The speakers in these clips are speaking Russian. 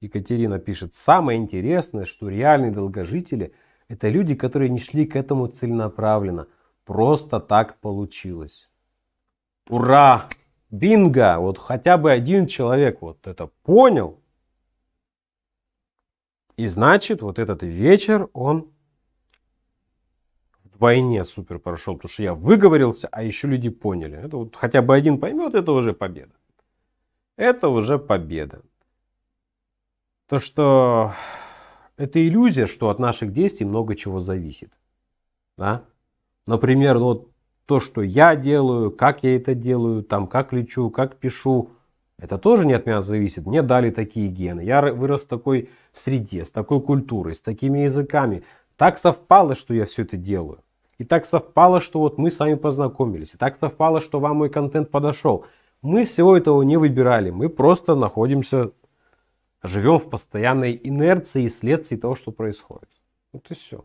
Екатерина пишет, самое интересное, что реальные долгожители – это люди, которые не шли к этому целенаправленно. Просто так получилось. Ура! Бинго! Вот хотя бы один человек вот это понял. И значит, вот этот вечер, он вдвойне супер прошел, потому что я выговорился, а еще люди поняли. Это вот хотя бы один поймет, это уже победа. Это уже победа то, что это иллюзия, что от наших действий много чего зависит. Да? Например, ну, вот то, что я делаю, как я это делаю, там, как лечу, как пишу, это тоже не от меня зависит. Мне дали такие гены. Я вырос в такой среде, с такой культурой, с такими языками. Так совпало, что я все это делаю. И так совпало, что вот мы с вами познакомились. И так совпало, что вам мой контент подошел. Мы всего этого не выбирали. Мы просто находимся живем в постоянной инерции и следствии того, что происходит. Вот и все.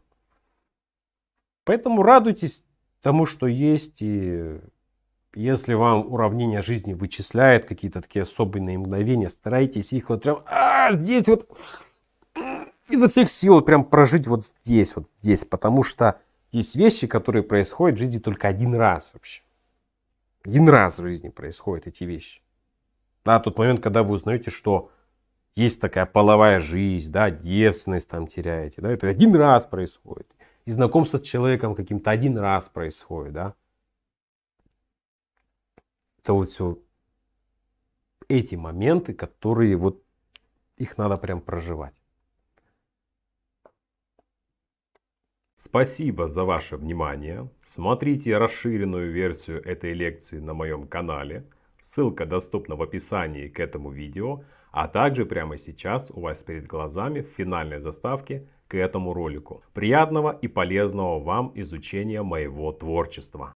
Поэтому радуйтесь тому, что есть, и если вам уравнение жизни вычисляет какие-то такие особенные мгновения, старайтесь их вот прям а, здесь вот и изо всех сил прям прожить вот здесь, вот здесь, потому что есть вещи, которые происходят в жизни только один раз вообще. Один раз в жизни происходят эти вещи. Да, тот момент, когда вы узнаете, что есть такая половая жизнь, да, девственность там теряете, да, это один раз происходит. И знакомство с человеком каким-то один раз происходит, да. Это вот все эти моменты, которые вот их надо прям проживать. Спасибо за ваше внимание. Смотрите расширенную версию этой лекции на моем канале. Ссылка доступна в описании к этому видео. А также прямо сейчас у вас перед глазами в финальной заставке к этому ролику. Приятного и полезного вам изучения моего творчества.